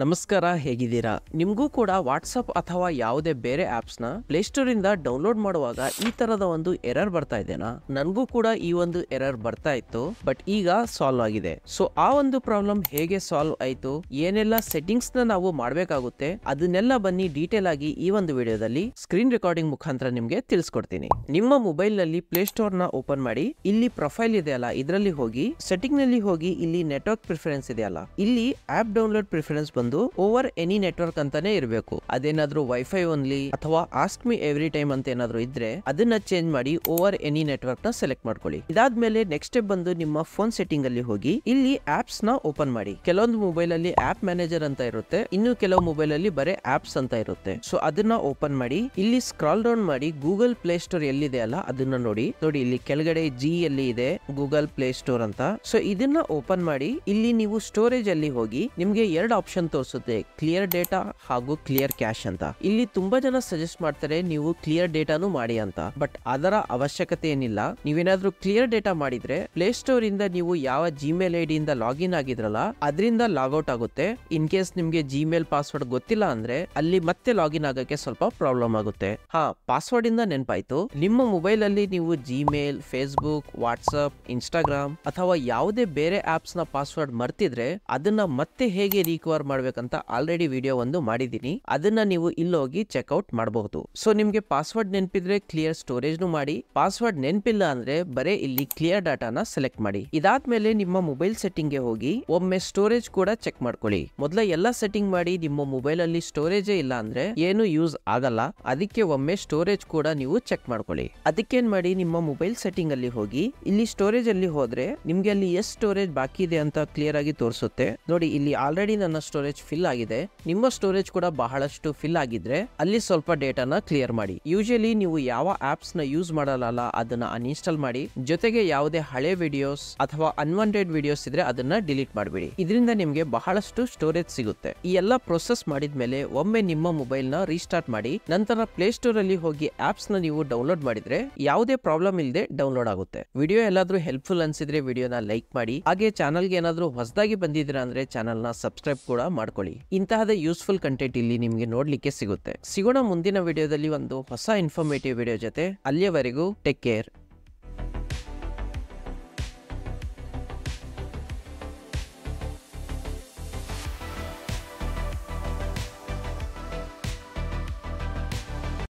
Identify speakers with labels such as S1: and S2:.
S1: ನಮಸ್ಕಾರ ಹೇಗಿದ್ದೀರಾ ನಿಮ್ಗೂ ಕೂಡ ವಾಟ್ಸಪ್ ಅಥವಾ ಯಾವುದೇ ಬೇರೆ ಪ್ಲೇಸ್ಟೋರ್ ಇಂದ ಡೌನ್ಲೋಡ್ ಮಾಡುವಾಗ ಈ ತರದ ಒಂದು ಎರರ್ ಬರ್ತಾ ಇದೆನಾ ನನಗೂ ಕೂಡ ಈ ಒಂದು ಎರರ್ ಬರ್ತಾ ಇತ್ತು ಬಟ್ ಈಗ ಸಾಲ್ವ್ ಆಗಿದೆ ಸೊ ಆ ಒಂದು ಪ್ರಾಬ್ಲಮ್ ಹೇಗೆ ಸಾಲ್ವ್ ಆಯ್ತು ಏನೆಲ್ಲ ಸೆಟ್ಟಿಂಗ್ಸ್ ನ ನಾವು ಮಾಡಬೇಕಾಗುತ್ತೆ ಅದನ್ನೆಲ್ಲ ಬನ್ನಿ ಡೀಟೇಲ್ ಆಗಿ ಈ ಒಂದು ವಿಡಿಯೋದಲ್ಲಿ ಸ್ಕ್ರೀನ್ ರೆಕಾರ್ಡಿಂಗ್ ಮುಖಾಂತರ ನಿಮ್ಗೆ ತಿಳಿಸ್ಕೊಡ್ತೀನಿ ನಿಮ್ಮ ಮೊಬೈಲ್ ನಲ್ಲಿ ಪ್ಲೇಸ್ಟೋರ್ ನ ಓಪನ್ ಮಾಡಿ ಇಲ್ಲಿ ಪ್ರೊಫೈಲ್ ಇದೆಯಲ್ಲ ಇದರಲ್ಲಿ ಹೋಗಿ ಸೆಟ್ಟಿಂಗ್ ನಲ್ಲಿ ಹೋಗಿ ಇಲ್ಲಿ ನೆಟ್ವರ್ಕ್ ಪ್ರಿಫರೆನ್ಸ್ ಇದೆಯಲ್ಲ ಇಲ್ಲಿ ಆಪ್ ಡೌನ್ಲೋಡ್ ಪ್ರಿಫರೆನ್ಸ್ ಬಂದು ಓವರ್ ಎನಿ ನೆಟ್ವರ್ಕ್ ಅಂತಾನೆ ಇರಬೇಕು ಅದೇನಾದ್ರೂ ವೈಫೈ ಓನ್ಲಿ ಅಥವಾ ಆಸ್ಕ್ ಮಿ ಎವ್ರಿ ಟೈಮ್ ಅಂತ ಏನಾದ್ರೂ ಇದ್ರೆ ಅದನ್ನ ಚೇಂಜ್ ಮಾಡಿ ಓವರ್ ಎನಿ ನೆಟ್ವರ್ಕ್ ನ ಸೆಲೆಕ್ಟ್ ಮಾಡ್ಕೊಳ್ಳಿ ಇದಾದ್ಮೇಲೆ ನೆಕ್ಸ್ಟ್ ಸ್ಟೆಪ್ ಬಂದು ನಿಮ್ಮ ಫೋನ್ ಸೆಟ್ಟಿಂಗ್ ಅಲ್ಲಿ ಹೋಗಿ ಇಲ್ಲಿ ಆಪ್ಸ್ ನ ಓಪನ್ ಮಾಡಿ ಕೆಲವೊಂದು ಮೊಬೈಲ್ ಅಲ್ಲಿ ಆಪ್ ಮ್ಯಾನೇಜರ್ ಅಂತ ಇರುತ್ತೆ ಇನ್ನು ಕೆಲವು ಮೊಬೈಲ್ ಅಲ್ಲಿ ಬರೇ ಆಪ್ಸ್ ಅಂತ ಇರುತ್ತೆ ಸೊ ಅದನ್ನ ಓಪನ್ ಮಾಡಿ ಇಲ್ಲಿ ಸ್ಕ್ರಾಲ್ ಡೌನ್ ಮಾಡಿ ಗೂಗಲ್ ಪ್ಲೇ ಸ್ಟೋರ್ ಎಲ್ಲಿದೆ ಅಲ್ಲ ಅದನ್ನ ನೋಡಿ ನೋಡಿ ಇಲ್ಲಿ ಕೆಳಗಡೆ ಜಿ ಅಲ್ಲಿ ಇದೆ ಗೂಗಲ್ ಪ್ಲೇ ಸ್ಟೋರ್ ಅಂತ ಸೊ ಇದನ್ನ ಓಪನ್ ಮಾಡಿ ಇಲ್ಲಿ ನೀವು ಸ್ಟೋರೇಜ್ ಅಲ್ಲಿ ಹೋಗಿ ನಿಮ್ಗೆ ಎರಡು ಆಪ್ಷನ್ ತೋರಿಸುತ್ತೆ ಕ್ಲಿಯರ್ ಡೇಟಾ ಹಾಗೂ ಕ್ಲಿಯರ್ ಕ್ಯಾಶ್ ಅಂತ ಇಲ್ಲಿ ತುಂಬಾ ಜನ ಸಜೆಸ್ಟ್ ಮಾಡ್ತಾರೆ ನೀವು ಕ್ಲಿಯರ್ ಡೇಟಾನು ಮಾಡಿ ಅಂತ ಬಟ್ ಅದರ ಅವಶ್ಯಕತೆ ಏನಿಲ್ಲ ನೀವೇನಾದ್ರೂ ಕ್ಲಿಯರ್ ಡೇಟಾ ಮಾಡಿದ್ರೆ ಪ್ಲೇಸ್ಟೋರ್ ಇಂದ ನೀವು ಯಾವ ಜಿಮೇಲ್ ಐಡಿ ಇಂದ ಲಾಗಿನ್ ಆಗಿದ್ರಲ್ಲ ಅದರಿಂದ ಲಾಗ್ಔಟ್ ಆಗುತ್ತೆ ಇನ್ ಕೇಸ್ ನಿಮ್ಗೆ ಜಿಮೇಲ್ ಪಾಸ್ವರ್ಡ್ ಗೊತ್ತಿಲ್ಲ ಅಂದ್ರೆ ಅಲ್ಲಿ ಮತ್ತೆ ಲಾಗಿನ್ ಆಗಕ್ಕೆ ಸ್ವಲ್ಪ ಪ್ರಾಬ್ಲಮ್ ಆಗುತ್ತೆ ಹಾ ಪಾಸ್ವರ್ಡ್ ಇಂದ ನೆನಪಾಯ್ತು ನಿಮ್ಮ ಮೊಬೈಲ್ ಅಲ್ಲಿ ನೀವು ಜಿಮೇಲ್ ಫೇಸ್ಬುಕ್ ವಾಟ್ಸ್ಆಪ್ ಇನ್ಸ್ಟಾಗ್ರಾಮ್ ಅಥವಾ ಯಾವುದೇ ಬೇರೆ ಆಪ್ಸ್ ನ ಪಾಸ್ವರ್ಡ್ ಮರ್ತಿದ್ರೆ ಅದನ್ನ ಮತ್ತೆ ಹೇಗೆ ರೀಕವರ್ ಮಾಡಬೇಕಂತ ಆಲ್ರೆಡಿ ವಿಡಿಯೋ ಒಂದು ಮಾಡಿದೀನಿ ಅದನ್ನ ನೀವು ಇಲ್ಲೋಗಿ ಚೆಕ್ಔಟ್ ಮಾಡಬಹುದು ಸೊ ನಿಮ್ಗೆ ಪಾಸ್ವರ್ಡ್ ನೆನಪಿದ್ರೆ ಕ್ಲಿಯರ್ ಸ್ಟೋರೇಜ್ ನು ಮಾಡಿ ಪಾಸ್ವರ್ಡ್ ನೆನಪಿಲ್ಲ ಅಂದ್ರೆ ಬರೇ ಇಲ್ಲಿ ಕ್ಲಿಯರ್ ನ ಸೆಲೆಕ್ಟ್ ಮಾಡಿ ಇದಾದ್ಮೇಲೆ ನಿಮ್ಮ ಮೊಬೈಲ್ ಸೆಟ್ಟಿಂಗ್ ಗೆ ಹೋಗಿ ಒಮ್ಮೆ ಸ್ಟೋರೇಜ್ ಕೂಡ ಚೆಕ್ ಮಾಡ್ಕೊಳ್ಳಿ ಮೊದಲ ಎಲ್ಲ ಸೆಟ್ಟಿಂಗ್ ಮಾಡಿ ನಿಮ್ಮ ಮೊಬೈಲ್ ಅಲ್ಲಿ ಸ್ಟೋರೇಜ್ ಇಲ್ಲ ಅಂದ್ರೆ ಏನು ಯೂಸ್ ಆಗಲ್ಲ ಅದಕ್ಕೆ ಒಮ್ಮೆ ಸ್ಟೋರೇಜ್ ಕೂಡ ನೀವು ಚೆಕ್ ಮಾಡ್ಕೊಳ್ಳಿ ಅದಕ್ಕೇನ್ ಮಾಡಿ ನಿಮ್ಮ ಮೊಬೈಲ್ ಸೆಟ್ಟಿಂಗ್ ಅಲ್ಲಿ ಹೋಗಿ ಇಲ್ಲಿ ಸ್ಟೋರೇಜ್ ಅಲ್ಲಿ ಹೋದ್ರೆ ನಿಮ್ಗೆ ಅಲ್ಲಿ ಎಷ್ಟು ಸ್ಟೋರೇಜ್ ಬಾಕಿ ಇದೆ ಅಂತ ಕ್ಲಿಯರ್ ಆಗಿ ತೋರಿಸುತ್ತೆ ನೋಡಿ ಇಲ್ಲಿ ಆಲ್ರೆಡಿ ನನ್ನ ಸ್ಟೋರೇಜ್ ಸ್ಟೋರೇಜ್ ಫಿಲ್ ಆಗಿದೆ ನಿಮ್ಮ ಸ್ಟೋರೇಜ್ ಕೂಡ ಬಹಳಷ್ಟು ಫಿಲ್ ಆಗಿದ್ರೆ ಅಲ್ಲಿ ಸ್ವಲ್ಪ ಡೇಟಾನ ಕ್ಲಿಯರ್ ಮಾಡಿ ಯೂಶಲಿ ನೀವು ಯಾವ ಆಪ್ಸ್ ನ ಯೂಸ್ ಮಾಡಲ್ಲ ಅದನ್ನ ಅನ್ಇನ್ಸ್ಟಾಲ್ ಮಾಡಿ ಜೊತೆಗೆ ಯಾವುದೇ ಹಳೆ ವಿಡಿಯೋಸ್ ಅಥವಾ ಅನ್ವಾಂಟೆಡ್ ವಿಡಿಯೋಸ್ ಇದ್ರೆ ಅದನ್ನ ಡಿಲೀಟ್ ಮಾಡಬೇಡಿ ಇದರಿಂದ ನಿಮಗೆ ಬಹಳಷ್ಟು ಸ್ಟೋರೇಜ್ ಸಿಗುತ್ತೆ ಈ ಎಲ್ಲ ಪ್ರೊಸೆಸ್ ಮೇಲೆ ಒಮ್ಮೆ ನಿಮ್ಮ ಮೊಬೈಲ್ ನ ರೀಸ್ಟಾರ್ಟ್ ಮಾಡಿ ನಂತರ ಪ್ಲೇ ಸ್ಟೋರ್ ಅಲ್ಲಿ ಹೋಗಿ ಆಪ್ಸ್ ನ ನೀವು ಡೌನ್ಲೋಡ್ ಮಾಡಿದ್ರೆ ಯಾವುದೇ ಪ್ರಾಬ್ಲಮ್ ಇಲ್ಲದೆ ಡೌನ್ಲೋಡ್ ಆಗುತ್ತೆ ವಿಡಿಯೋ ಎಲ್ಲಾದ್ರೂ ಹೆಲ್ಪ್ಫುಲ್ ಅನ್ಸಿದ್ರೆ ವಿಡಿಯೋನ ಲೈಕ್ ಮಾಡಿ ಹಾಗೆ ಚಾನಲ್ಗೆ ಏನಾದ್ರೂ ಹೊಸದಾಗಿ ಬಂದಿದ್ರೆ ಅಂದ್ರೆ ಚಾನಲ್ ನ ಸಬ್ಸ್ಕ್ರೈಬ್ ಕೂಡ ಮಾಡ್ಕೊಳ್ಳಿ ಇಂತಹದ ಯೂಸ್ಫುಲ್ ಕಂಟೆಂಟ್ ಇಲ್ಲಿ ನಿಮ್ಗೆ ನೋಡ್ಲಿಕ್ಕೆ ಸಿಗುತ್ತೆ ಸಿಗೋಣ ಮುಂದಿನ ವಿಡಿಯೋದಲ್ಲಿ ಒಂದು ಹೊಸ ಇನ್ಫಾರ್ಮೇಟಿವ್ ವಿಡಿಯೋ ಜೊತೆ ಅಲ್ಲಿಯವರೆಗೂ ಟೇಕ್ ಕೇರ್